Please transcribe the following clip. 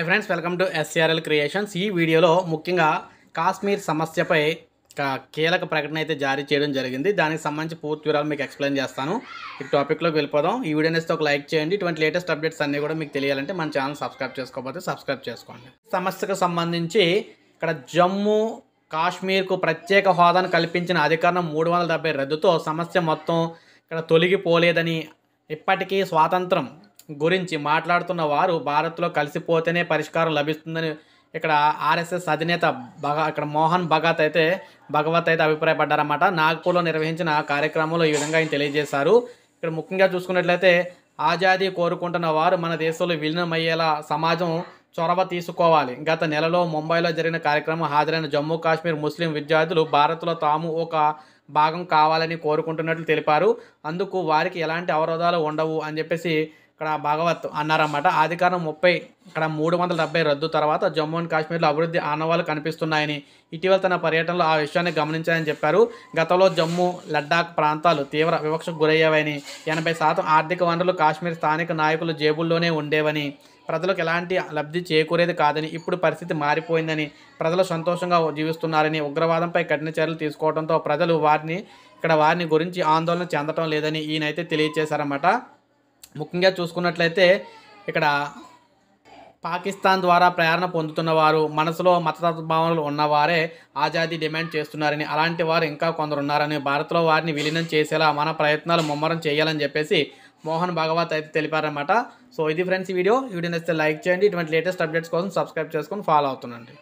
hi friends welcome to SRL creations ఈ వీడియోలో ముఖ్యంగా కాశ్మీర్ సమస్యపై కీలక ప్రకటన అయితే జారీ చేయడం జరిగింది దానికి సంబంధించి పూర్తి వివరాలు మీకు ఎక్స్ప్లెయిన్ చేస్తాను ఈ టాపిక్లోకి వెళ్ళిపోదాం ఈ వీడియో నేస్తే ఒక లైక్ చేయండి ఇటువంటి లేటెస్ట్ అప్డేట్స్ అన్నీ కూడా మీకు తెలియాలంటే మన ఛానల్ సబ్స్క్రైబ్ చేసుకోకపోతే సబ్స్క్రైబ్ చేసుకోండి సమస్యకు సంబంధించి ఇక్కడ జమ్మూ కాశ్మీర్కు ప్రత్యేక హోదాను కల్పించిన అధికారం మూడు వందల డెబ్బై రద్దుతో సమస్య మొత్తం ఇక్కడ తొలగిపోలేదని ఇప్పటికీ స్వాతంత్రం గురించి మాట్లాడుతున్న వారు భారత్లో కలిసిపోతేనే పరిష్కారం లభిస్తుందని ఇక్కడ ఆర్ఎస్ఎస్ అధినేత భగ ఇక్కడ మోహన్ భగత్ అయితే భగవత్ అయితే అభిప్రాయపడ్డారన్నమాట నాగ్పూర్లో నిర్వహించిన కార్యక్రమంలో ఈ విధంగా ఆయన తెలియజేశారు ఇక్కడ ముఖ్యంగా చూసుకున్నట్లయితే ఆజాదీ కోరుకుంటున్న వారు మన దేశంలో విలీనమయ్యేలా సమాజం చొరవ తీసుకోవాలి గత నెలలో ముంబైలో జరిగిన కార్యక్రమం హాజరైన జమ్మూ కాశ్మీర్ ముస్లిం విద్యార్థులు భారత్లో తాము ఒక భాగం కావాలని కోరుకుంటున్నట్లు తెలిపారు అందుకు వారికి ఎలాంటి అవరోధాలు ఉండవు అని చెప్పేసి ఇక్కడ భాగవత్ అన్నారన్నమాట ఆదికారం ముప్పై ఇక్కడ మూడు వందల డెబ్బై రద్దు తర్వాత జమ్మూ అండ్ కాశ్మీర్లో అభివృద్ధి ఆనవాలు కనిపిస్తున్నాయని ఇటీవల తన పర్యటనలో ఆ విషయాన్ని గమనించాయని చెప్పారు గతంలో జమ్మూ లడ్డాఖ్ ప్రాంతాలు తీవ్ర వివక్షకు గురయ్యేవని ఎనభై శాతం ఆర్థిక వనరులు కాశ్మీర్ స్థానిక నాయకులు జేబుల్లోనే ఉండేవని ప్రజలకు ఎలాంటి లబ్ధి చేకూరేది కాదని ఇప్పుడు పరిస్థితి మారిపోయిందని ప్రజలు సంతోషంగా జీవిస్తున్నారని ఉగ్రవాదంపై కఠిన చర్యలు తీసుకోవడంతో ప్రజలు వారిని ఇక్కడ వారిని గురించి ఆందోళన చెందటం లేదని ఈయనైతే తెలియజేశారన్నమాట ముఖ్యంగా చూసుకున్నట్లయితే ఇక్కడ పాకిస్తాన్ ద్వారా ప్రేరణ పొందుతున్న వారు మనసులో భావనలు ఉన్నవారే ఆజాదీ డిమాండ్ చేస్తున్నారని అలాంటి వారు ఇంకా కొందరు ఉన్నారని భారత్లో వారిని విలీనం చేసేలా మన ప్రయత్నాలు ముమ్మరం చేయాలని చెప్పేసి మోహన్ భగవత్ అయితే తెలిపారనమాట సో ఇది ఫ్రెండ్స్ వీడియో వీడియో నచ్చితే లైక్ చేయండి ఇటువంటి లేటెస్ట్ అప్డేట్స్ కోసం సబ్స్క్రైబ్ చేసుకొని ఫాలో అవుతుండండి